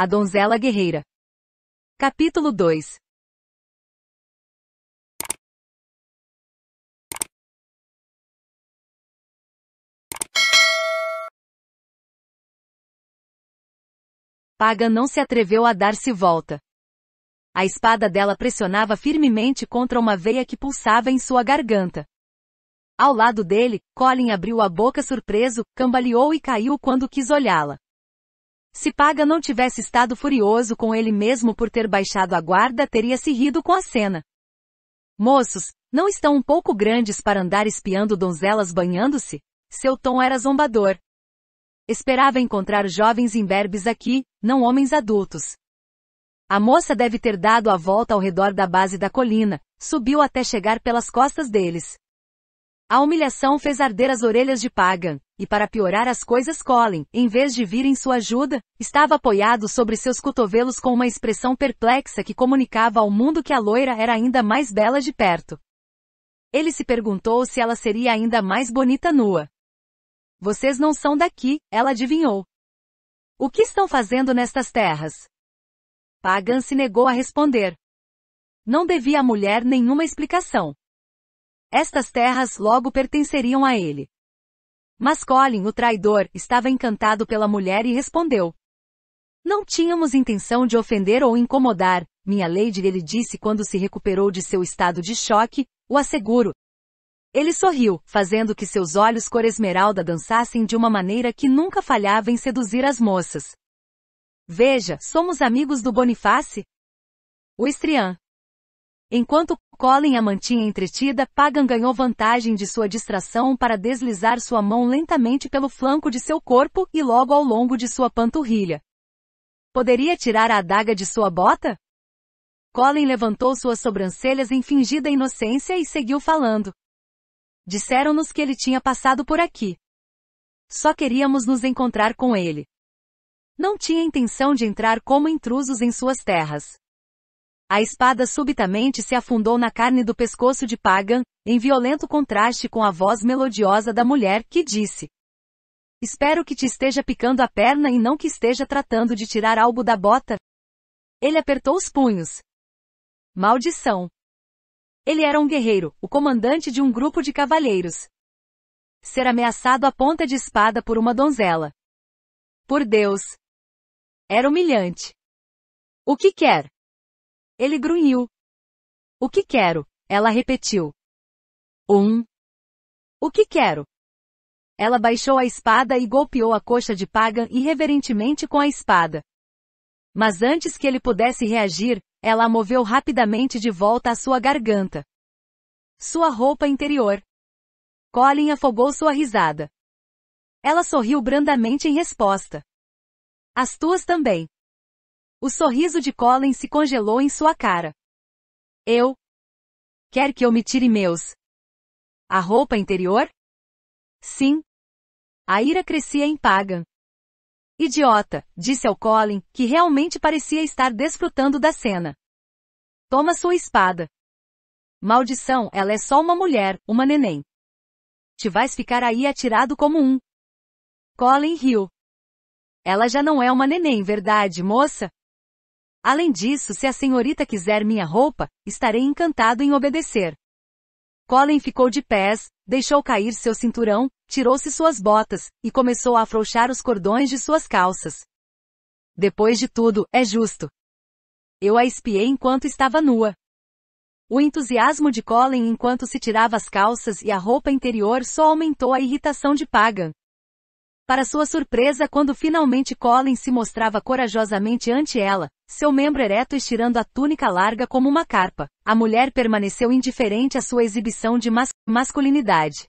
A donzela guerreira. Capítulo 2 Paga não se atreveu a dar-se volta. A espada dela pressionava firmemente contra uma veia que pulsava em sua garganta. Ao lado dele, Colin abriu a boca surpreso, cambaleou e caiu quando quis olhá-la. Se Paga não tivesse estado furioso com ele mesmo por ter baixado a guarda, teria se rido com a cena. Moços, não estão um pouco grandes para andar espiando donzelas banhando-se? Seu tom era zombador. Esperava encontrar jovens imberbes aqui, não homens adultos. A moça deve ter dado a volta ao redor da base da colina, subiu até chegar pelas costas deles. A humilhação fez arder as orelhas de Pagan, e para piorar as coisas Colin, em vez de vir em sua ajuda, estava apoiado sobre seus cotovelos com uma expressão perplexa que comunicava ao mundo que a loira era ainda mais bela de perto. Ele se perguntou se ela seria ainda mais bonita nua. Vocês não são daqui, ela adivinhou. O que estão fazendo nestas terras? Pagan se negou a responder. Não devia à mulher nenhuma explicação. Estas terras logo pertenceriam a ele. Mas Colin, o traidor, estava encantado pela mulher e respondeu. Não tínhamos intenção de ofender ou incomodar, minha Lady ele disse quando se recuperou de seu estado de choque, o asseguro. Ele sorriu, fazendo que seus olhos cor esmeralda dançassem de uma maneira que nunca falhava em seduzir as moças. Veja, somos amigos do Boniface? O Estrian, Enquanto Colin a mantinha entretida, Pagan ganhou vantagem de sua distração para deslizar sua mão lentamente pelo flanco de seu corpo e logo ao longo de sua panturrilha. Poderia tirar a adaga de sua bota? Colin levantou suas sobrancelhas em fingida inocência e seguiu falando. Disseram-nos que ele tinha passado por aqui. Só queríamos nos encontrar com ele. Não tinha intenção de entrar como intrusos em suas terras. A espada subitamente se afundou na carne do pescoço de Pagan, em violento contraste com a voz melodiosa da mulher, que disse: Espero que te esteja picando a perna e não que esteja tratando de tirar algo da bota. Ele apertou os punhos. Maldição! Ele era um guerreiro, o comandante de um grupo de cavaleiros. Ser ameaçado à ponta de espada por uma donzela. Por Deus! Era humilhante. O que quer? Ele grunhiu. O que quero? Ela repetiu. Um. O que quero? Ela baixou a espada e golpeou a coxa de Pagan irreverentemente com a espada. Mas antes que ele pudesse reagir, ela a moveu rapidamente de volta à sua garganta. Sua roupa interior. Colin afogou sua risada. Ela sorriu brandamente em resposta. As tuas também. O sorriso de Colin se congelou em sua cara. Eu? Quer que eu me tire meus? A roupa interior? Sim. A ira crescia em Pagan. Idiota, disse ao Colin, que realmente parecia estar desfrutando da cena. Toma sua espada. Maldição, ela é só uma mulher, uma neném. Te vais ficar aí atirado como um. Colin riu. Ela já não é uma neném, verdade, moça? Além disso, se a senhorita quiser minha roupa, estarei encantado em obedecer. Colin ficou de pés, deixou cair seu cinturão, tirou-se suas botas, e começou a afrouxar os cordões de suas calças. Depois de tudo, é justo. Eu a espiei enquanto estava nua. O entusiasmo de Colin enquanto se tirava as calças e a roupa interior só aumentou a irritação de Pagan. Para sua surpresa quando finalmente Colin se mostrava corajosamente ante ela, seu membro ereto estirando a túnica larga como uma carpa, a mulher permaneceu indiferente à sua exibição de mas masculinidade.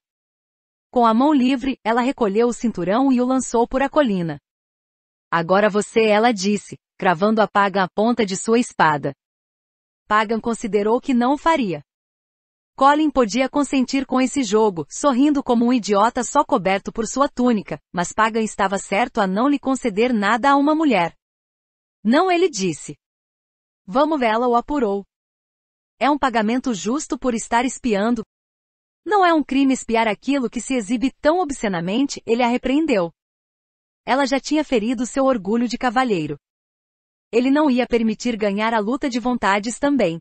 Com a mão livre, ela recolheu o cinturão e o lançou por a colina. Agora você, ela disse, cravando a Pagan a ponta de sua espada. Pagan considerou que não faria, Colin podia consentir com esse jogo, sorrindo como um idiota só coberto por sua túnica, mas Pagan estava certo a não lhe conceder nada a uma mulher. Não ele disse. Vamos vê-la, o apurou. É um pagamento justo por estar espiando. Não é um crime espiar aquilo que se exibe tão obscenamente, ele a repreendeu. Ela já tinha ferido seu orgulho de cavalheiro. Ele não ia permitir ganhar a luta de vontades também.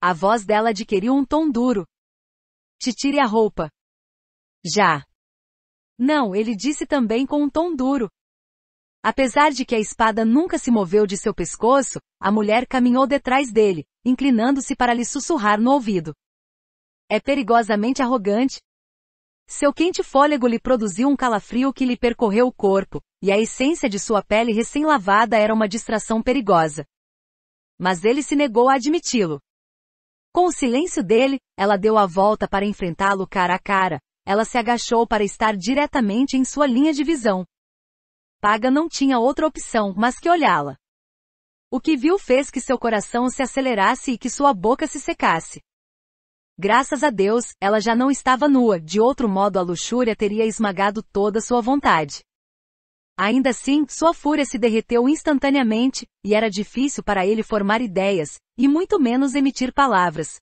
A voz dela adquiriu um tom duro. Te tire a roupa. Já. Não, ele disse também com um tom duro. Apesar de que a espada nunca se moveu de seu pescoço, a mulher caminhou detrás dele, inclinando-se para lhe sussurrar no ouvido. É perigosamente arrogante. Seu quente fôlego lhe produziu um calafrio que lhe percorreu o corpo, e a essência de sua pele recém-lavada era uma distração perigosa. Mas ele se negou a admiti-lo. Com o silêncio dele, ela deu a volta para enfrentá-lo cara a cara. Ela se agachou para estar diretamente em sua linha de visão. Paga não tinha outra opção, mas que olhá-la. O que viu fez que seu coração se acelerasse e que sua boca se secasse. Graças a Deus, ela já não estava nua, de outro modo a luxúria teria esmagado toda sua vontade. Ainda assim, sua fúria se derreteu instantaneamente, e era difícil para ele formar ideias, e muito menos emitir palavras.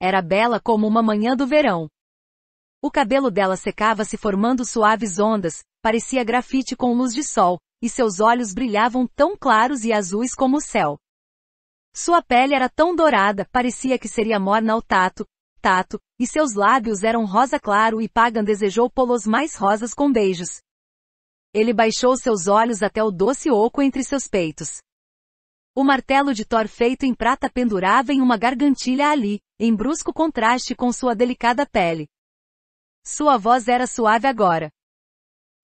Era bela como uma manhã do verão. O cabelo dela secava-se formando suaves ondas, parecia grafite com luz de sol, e seus olhos brilhavam tão claros e azuis como o céu. Sua pele era tão dourada, parecia que seria morna ao tato, tato, e seus lábios eram rosa claro e Pagan desejou pô-los mais rosas com beijos. Ele baixou seus olhos até o doce oco entre seus peitos. O martelo de Thor feito em prata pendurava em uma gargantilha ali, em brusco contraste com sua delicada pele. Sua voz era suave agora.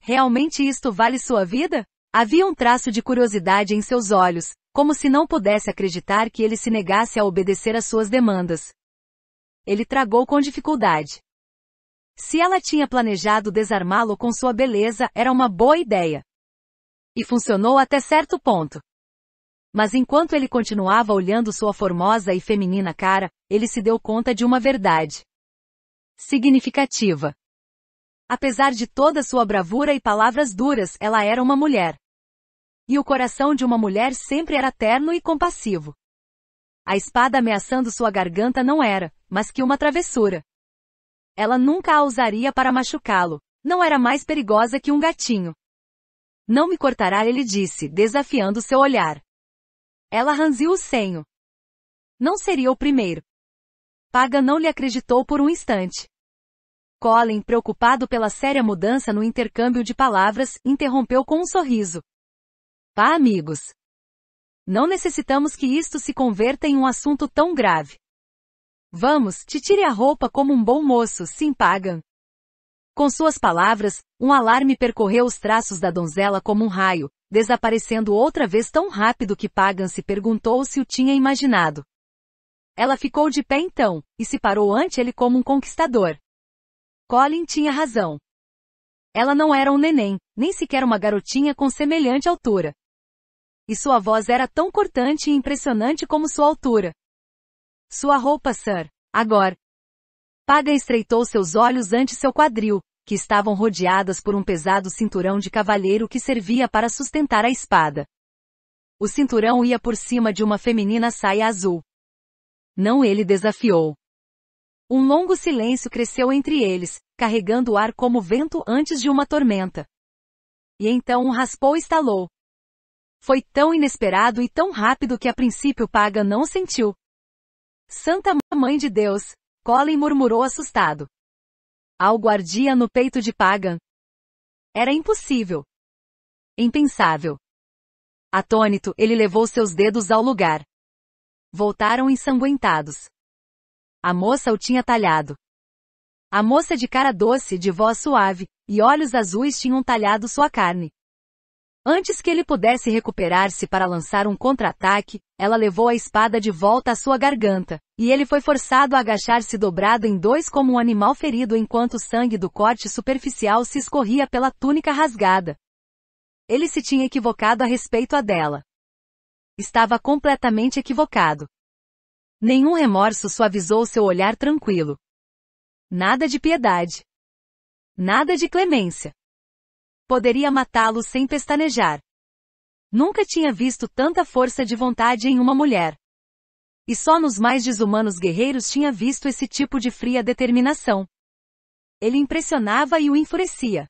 Realmente isto vale sua vida? Havia um traço de curiosidade em seus olhos, como se não pudesse acreditar que ele se negasse a obedecer às suas demandas. Ele tragou com dificuldade. Se ela tinha planejado desarmá-lo com sua beleza, era uma boa ideia. E funcionou até certo ponto. Mas enquanto ele continuava olhando sua formosa e feminina cara, ele se deu conta de uma verdade. Significativa. Apesar de toda sua bravura e palavras duras, ela era uma mulher. E o coração de uma mulher sempre era terno e compassivo. A espada ameaçando sua garganta não era, mas que uma travessura. Ela nunca a usaria para machucá-lo. Não era mais perigosa que um gatinho. Não me cortará, ele disse, desafiando seu olhar. Ela ranziu o senho. Não seria o primeiro. Paga não lhe acreditou por um instante. Colin, preocupado pela séria mudança no intercâmbio de palavras, interrompeu com um sorriso. Pá, amigos. Não necessitamos que isto se converta em um assunto tão grave. Vamos, te tire a roupa como um bom moço, sim pagan. Com suas palavras, um alarme percorreu os traços da donzela como um raio, desaparecendo outra vez tão rápido que Pagan se perguntou se o tinha imaginado. Ela ficou de pé então, e se parou ante ele como um conquistador. Colin tinha razão. Ela não era um neném, nem sequer uma garotinha com semelhante altura. E sua voz era tão cortante e impressionante como sua altura. Sua roupa, Sir. Agora. Paga estreitou seus olhos ante seu quadril, que estavam rodeadas por um pesado cinturão de cavaleiro que servia para sustentar a espada. O cinturão ia por cima de uma feminina saia azul. Não ele desafiou. Um longo silêncio cresceu entre eles, carregando o ar como vento antes de uma tormenta. E então um raspou estalou. Foi tão inesperado e tão rápido que a princípio Paga não sentiu, Santa Mãe de Deus! Colin murmurou assustado. Algo ardia no peito de Pagan. Era impossível. Impensável. Atônito, ele levou seus dedos ao lugar. Voltaram ensanguentados. A moça o tinha talhado. A moça de cara doce, de voz suave, e olhos azuis tinham talhado sua carne. Antes que ele pudesse recuperar-se para lançar um contra-ataque, ela levou a espada de volta à sua garganta, e ele foi forçado a agachar-se dobrado em dois como um animal ferido enquanto o sangue do corte superficial se escorria pela túnica rasgada. Ele se tinha equivocado a respeito a dela. Estava completamente equivocado. Nenhum remorso suavizou seu olhar tranquilo. Nada de piedade. Nada de clemência poderia matá-lo sem pestanejar. Nunca tinha visto tanta força de vontade em uma mulher. E só nos mais desumanos guerreiros tinha visto esse tipo de fria determinação. Ele impressionava e o enfurecia.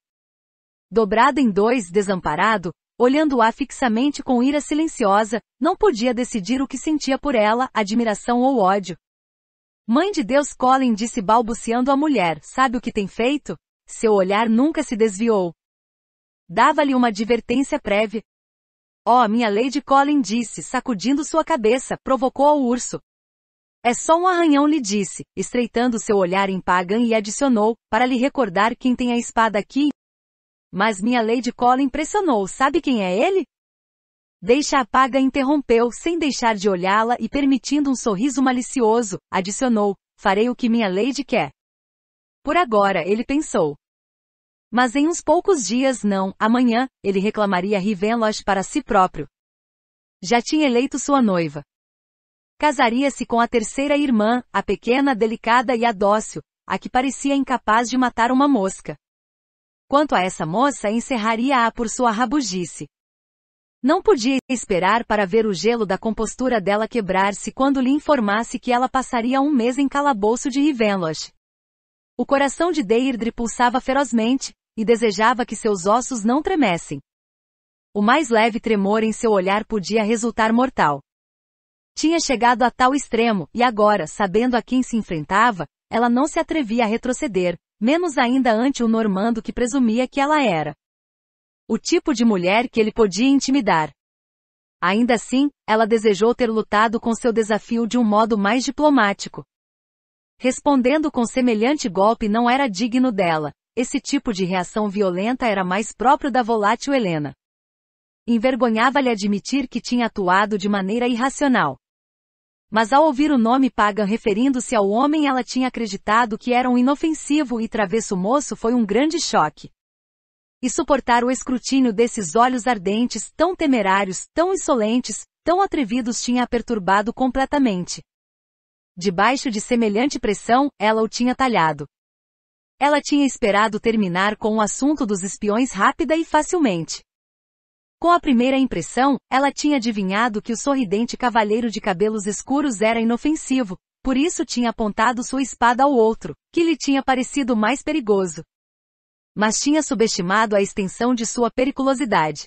Dobrado em dois, desamparado, olhando-a fixamente com ira silenciosa, não podia decidir o que sentia por ela, admiração ou ódio. Mãe de Deus Colin disse balbuciando a mulher, sabe o que tem feito? Seu olhar nunca se desviou, Dava-lhe uma advertência prévia. Oh, minha Lady Colin disse, sacudindo sua cabeça, provocou ao urso. É só um arranhão, lhe disse, estreitando seu olhar em Pagan e adicionou, para lhe recordar quem tem a espada aqui. Mas minha Lady Colin pressionou, sabe quem é ele? Deixa a Paga interrompeu, sem deixar de olhá-la e permitindo um sorriso malicioso, adicionou, farei o que minha Lady quer. Por agora, ele pensou, mas em uns poucos dias não, amanhã, ele reclamaria Rivenloch para si próprio. Já tinha eleito sua noiva. Casaria-se com a terceira irmã, a pequena, delicada e a dócil, a que parecia incapaz de matar uma mosca. Quanto a essa moça, encerraria-a por sua rabugice. Não podia esperar para ver o gelo da compostura dela quebrar-se quando lhe informasse que ela passaria um mês em calabouço de Rivenloch. O coração de Deirdre pulsava ferozmente, e desejava que seus ossos não tremessem. O mais leve tremor em seu olhar podia resultar mortal. Tinha chegado a tal extremo, e agora, sabendo a quem se enfrentava, ela não se atrevia a retroceder, menos ainda ante o normando que presumia que ela era. O tipo de mulher que ele podia intimidar. Ainda assim, ela desejou ter lutado com seu desafio de um modo mais diplomático. Respondendo com semelhante golpe não era digno dela, esse tipo de reação violenta era mais próprio da volátil Helena. Envergonhava-lhe admitir que tinha atuado de maneira irracional. Mas ao ouvir o nome Pagan referindo-se ao homem ela tinha acreditado que era um inofensivo e travesso moço foi um grande choque. E suportar o escrutínio desses olhos ardentes, tão temerários, tão insolentes, tão atrevidos tinha a perturbado completamente. Debaixo de semelhante pressão, ela o tinha talhado. Ela tinha esperado terminar com o assunto dos espiões rápida e facilmente. Com a primeira impressão, ela tinha adivinhado que o sorridente cavalheiro de cabelos escuros era inofensivo, por isso tinha apontado sua espada ao outro, que lhe tinha parecido mais perigoso. Mas tinha subestimado a extensão de sua periculosidade.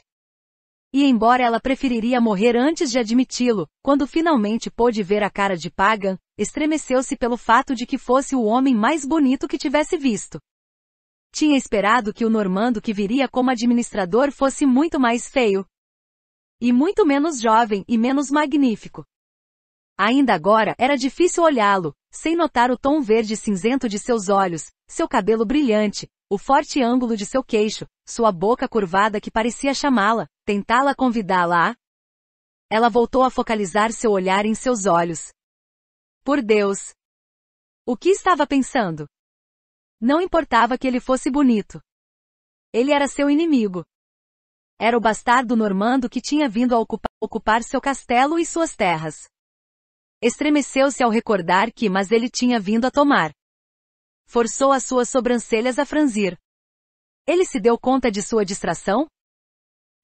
E embora ela preferiria morrer antes de admiti-lo, quando finalmente pôde ver a cara de Pagan, estremeceu-se pelo fato de que fosse o homem mais bonito que tivesse visto. Tinha esperado que o Normando que viria como administrador fosse muito mais feio. E muito menos jovem e menos magnífico. Ainda agora era difícil olhá-lo, sem notar o tom verde cinzento de seus olhos, seu cabelo brilhante, o forte ângulo de seu queixo, sua boca curvada que parecia chamá-la, Tentá-la convidá-la a? Ela voltou a focalizar seu olhar em seus olhos. Por Deus! O que estava pensando? Não importava que ele fosse bonito. Ele era seu inimigo. Era o bastardo normando que tinha vindo a ocupar, ocupar seu castelo e suas terras. Estremeceu-se ao recordar que mas ele tinha vindo a tomar. Forçou as suas sobrancelhas a franzir. Ele se deu conta de sua distração?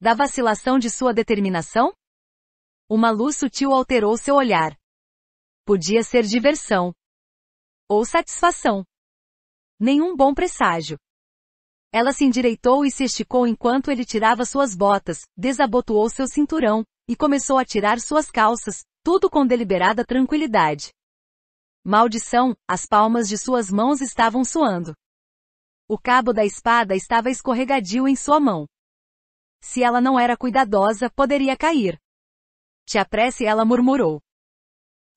Da vacilação de sua determinação? Uma luz sutil alterou seu olhar. Podia ser diversão. Ou satisfação. Nenhum bom presságio. Ela se endireitou e se esticou enquanto ele tirava suas botas, desabotoou seu cinturão, e começou a tirar suas calças, tudo com deliberada tranquilidade. Maldição, as palmas de suas mãos estavam suando. O cabo da espada estava escorregadio em sua mão. Se ela não era cuidadosa, poderia cair. Te apresse, ela murmurou.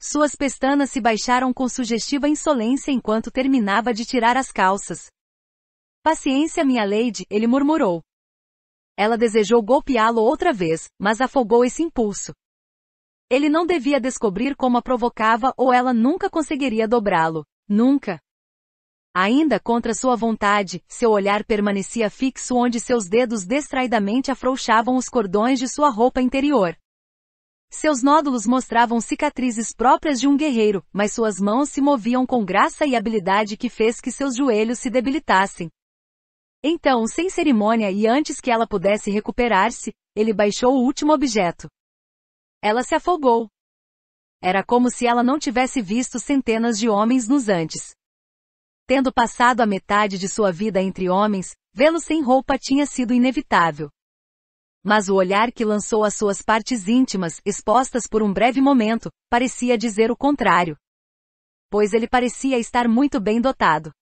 Suas pestanas se baixaram com sugestiva insolência enquanto terminava de tirar as calças. Paciência, minha lady, ele murmurou. Ela desejou golpeá-lo outra vez, mas afogou esse impulso. Ele não devia descobrir como a provocava ou ela nunca conseguiria dobrá-lo. Nunca. Ainda contra sua vontade, seu olhar permanecia fixo onde seus dedos distraidamente afrouxavam os cordões de sua roupa interior. Seus nódulos mostravam cicatrizes próprias de um guerreiro, mas suas mãos se moviam com graça e habilidade que fez que seus joelhos se debilitassem. Então, sem cerimônia e antes que ela pudesse recuperar-se, ele baixou o último objeto. Ela se afogou. Era como se ela não tivesse visto centenas de homens nos antes tendo passado a metade de sua vida entre homens, vê-lo sem roupa tinha sido inevitável. Mas o olhar que lançou às suas partes íntimas, expostas por um breve momento, parecia dizer o contrário. Pois ele parecia estar muito bem dotado.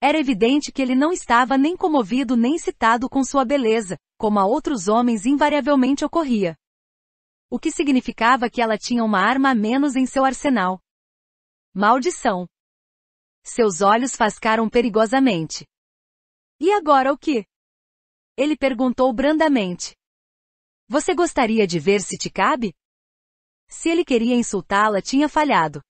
Era evidente que ele não estava nem comovido nem citado com sua beleza, como a outros homens invariavelmente ocorria. O que significava que ela tinha uma arma a menos em seu arsenal. Maldição! Seus olhos fascaram perigosamente. E agora o que? Ele perguntou brandamente. Você gostaria de ver se te cabe? Se ele queria insultá-la, tinha falhado.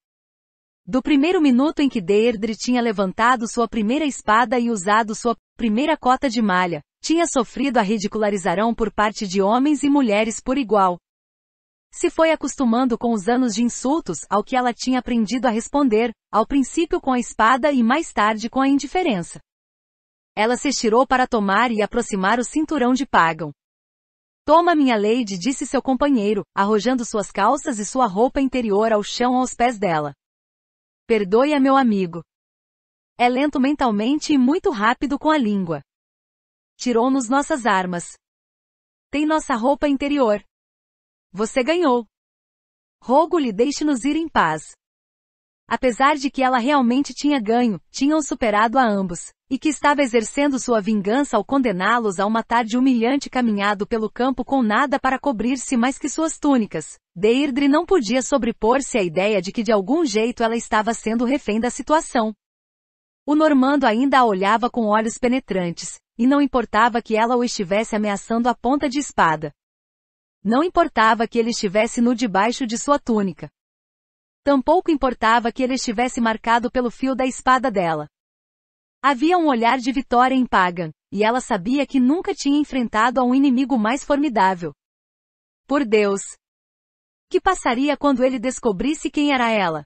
Do primeiro minuto em que Deirdre tinha levantado sua primeira espada e usado sua primeira cota de malha, tinha sofrido a ridicularização por parte de homens e mulheres por igual. Se foi acostumando com os anos de insultos ao que ela tinha aprendido a responder, ao princípio com a espada e mais tarde com a indiferença. Ela se estirou para tomar e aproximar o cinturão de Pagan. Toma minha Lady, disse seu companheiro, arrojando suas calças e sua roupa interior ao chão aos pés dela. Perdoe a meu amigo. É lento mentalmente e muito rápido com a língua. Tirou-nos nossas armas. Tem nossa roupa interior. Você ganhou. Rogo-lhe deixe-nos ir em paz. Apesar de que ela realmente tinha ganho, tinham superado a ambos, e que estava exercendo sua vingança ao condená-los a uma tarde humilhante caminhado pelo campo com nada para cobrir-se mais que suas túnicas. Deirdre não podia sobrepor-se à ideia de que de algum jeito ela estava sendo refém da situação. O Normando ainda a olhava com olhos penetrantes, e não importava que ela o estivesse ameaçando a ponta de espada. Não importava que ele estivesse nu debaixo de sua túnica. Tampouco importava que ele estivesse marcado pelo fio da espada dela. Havia um olhar de vitória em Pagan, e ela sabia que nunca tinha enfrentado a um inimigo mais formidável. Por Deus! Que passaria quando ele descobrisse quem era ela?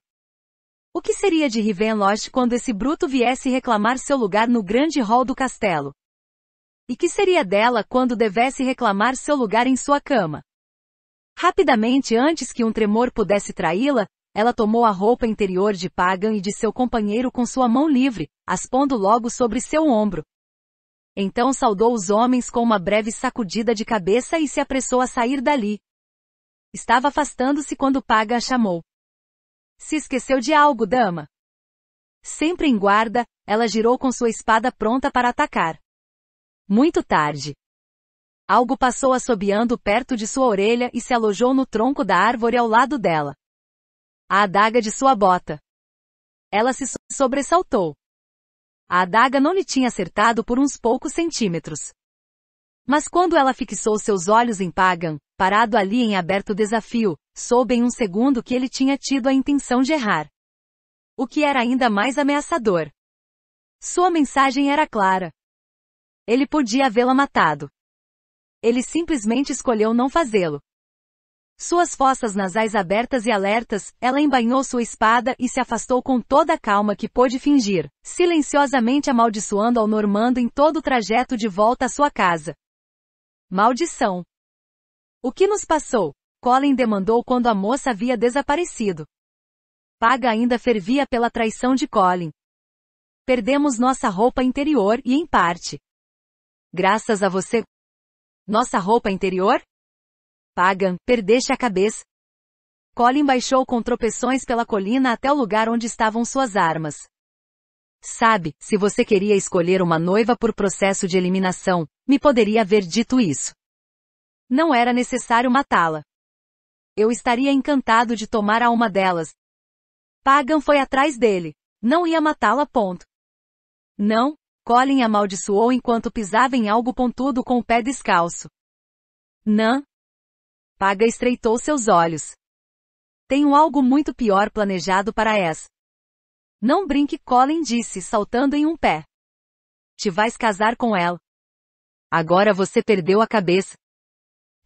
O que seria de Rivenloch quando esse bruto viesse reclamar seu lugar no grande hall do castelo? E que seria dela quando devesse reclamar seu lugar em sua cama? Rapidamente antes que um tremor pudesse traí-la, ela tomou a roupa interior de Pagan e de seu companheiro com sua mão livre, as pondo logo sobre seu ombro. Então saudou os homens com uma breve sacudida de cabeça e se apressou a sair dali. Estava afastando-se quando Pagan a chamou. Se esqueceu de algo, dama. Sempre em guarda, ela girou com sua espada pronta para atacar. Muito tarde. Algo passou assobiando perto de sua orelha e se alojou no tronco da árvore ao lado dela. A adaga de sua bota. Ela se sobressaltou. A adaga não lhe tinha acertado por uns poucos centímetros. Mas quando ela fixou seus olhos em Pagan, parado ali em aberto desafio, soube em um segundo que ele tinha tido a intenção de errar. O que era ainda mais ameaçador. Sua mensagem era clara. Ele podia havê-la matado. Ele simplesmente escolheu não fazê-lo. Suas fossas nasais abertas e alertas, ela embainhou sua espada e se afastou com toda a calma que pôde fingir, silenciosamente amaldiçoando ao Normando em todo o trajeto de volta à sua casa. Maldição. O que nos passou? Colin demandou quando a moça havia desaparecido. Paga ainda fervia pela traição de Colin. Perdemos nossa roupa interior e, em parte, graças a você, nossa roupa interior? Pagan, perdeste a cabeça. Colin baixou com tropeções pela colina até o lugar onde estavam suas armas. Sabe, se você queria escolher uma noiva por processo de eliminação, me poderia haver dito isso. Não era necessário matá-la. Eu estaria encantado de tomar a uma delas. Pagan foi atrás dele. Não ia matá-la ponto. Não, Colin amaldiçoou enquanto pisava em algo pontudo com o pé descalço. Nã? Paga estreitou seus olhos. Tenho algo muito pior planejado para essa. Não brinque, Colin disse, saltando em um pé. Te vais casar com ela. Agora você perdeu a cabeça.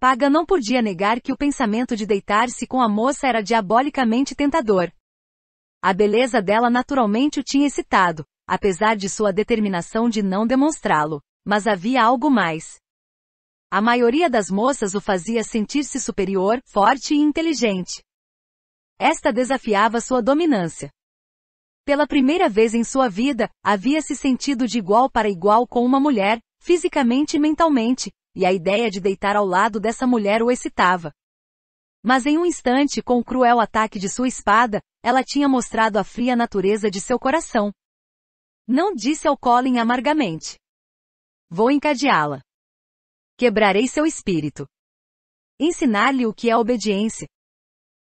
Paga não podia negar que o pensamento de deitar-se com a moça era diabolicamente tentador. A beleza dela naturalmente o tinha excitado apesar de sua determinação de não demonstrá-lo. Mas havia algo mais. A maioria das moças o fazia sentir-se superior, forte e inteligente. Esta desafiava sua dominância. Pela primeira vez em sua vida, havia se sentido de igual para igual com uma mulher, fisicamente e mentalmente, e a ideia de deitar ao lado dessa mulher o excitava. Mas em um instante, com o cruel ataque de sua espada, ela tinha mostrado a fria natureza de seu coração, não disse ao Colin amargamente. Vou encadeá-la. Quebrarei seu espírito. Ensinar-lhe o que é obediência.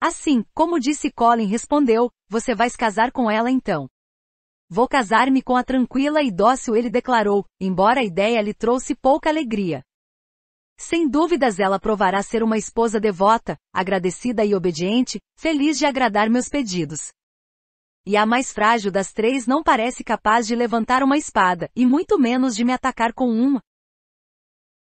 Assim, como disse Colin respondeu, você vai casar com ela então. Vou casar-me com a tranquila e dócil ele declarou, embora a ideia lhe trouxe pouca alegria. Sem dúvidas ela provará ser uma esposa devota, agradecida e obediente, feliz de agradar meus pedidos e a mais frágil das três não parece capaz de levantar uma espada, e muito menos de me atacar com uma,